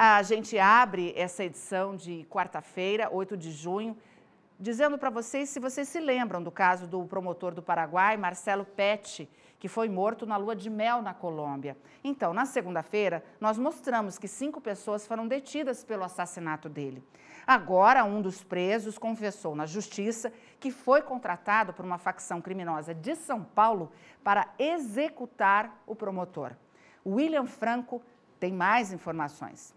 A gente abre essa edição de quarta-feira, 8 de junho, dizendo para vocês se vocês se lembram do caso do promotor do Paraguai, Marcelo Pet, que foi morto na lua de mel na Colômbia. Então, na segunda-feira, nós mostramos que cinco pessoas foram detidas pelo assassinato dele. Agora, um dos presos confessou na justiça que foi contratado por uma facção criminosa de São Paulo para executar o promotor. William Franco tem mais informações.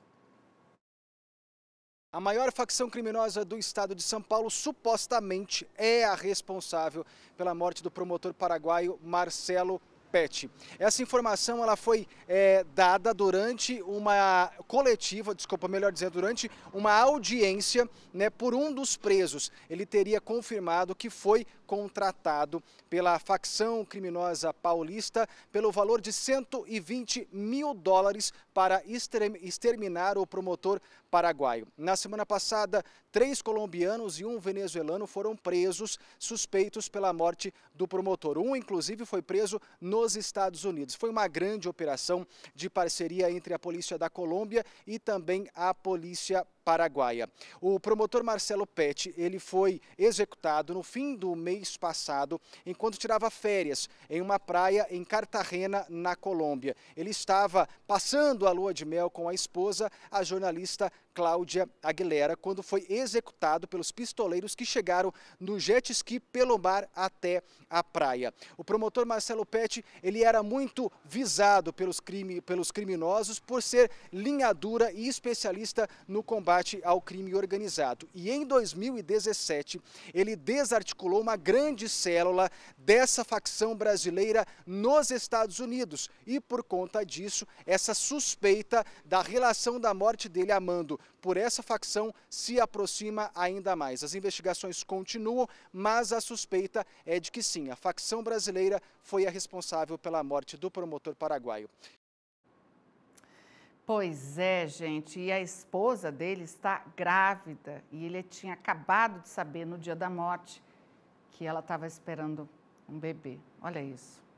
A maior facção criminosa do estado de São Paulo supostamente é a responsável pela morte do promotor paraguaio Marcelo Pet. Essa informação ela foi é, dada durante uma coletiva, desculpa, melhor dizer, durante uma audiência né, por um dos presos. Ele teria confirmado que foi contratado pela facção criminosa paulista pelo valor de 120 mil dólares para exterminar o promotor paraguaio. Na semana passada, três colombianos e um venezuelano foram presos, suspeitos pela morte do promotor. Um, inclusive, foi preso nos Estados Unidos. Foi uma grande operação de parceria entre a Polícia da Colômbia e também a Polícia paraguaia. O promotor Marcelo Pet, ele foi executado no fim do mês passado, enquanto tirava férias em uma praia em Cartagena, na Colômbia. Ele estava passando a lua de mel com a esposa, a jornalista Cláudia Aguilera quando foi executado pelos pistoleiros que chegaram no jet ski pelo mar até a praia. O promotor Marcelo Pet, ele era muito visado pelos, crime, pelos criminosos por ser linha dura e especialista no combate ao crime organizado. E em 2017, ele desarticulou uma grande célula dessa facção brasileira nos Estados Unidos e por conta disso, essa suspeita da relação da morte dele amando por essa facção se aproxima ainda mais. As investigações continuam, mas a suspeita é de que sim, a facção brasileira foi a responsável pela morte do promotor paraguaio. Pois é, gente. E a esposa dele está grávida. E ele tinha acabado de saber no dia da morte que ela estava esperando um bebê. Olha isso.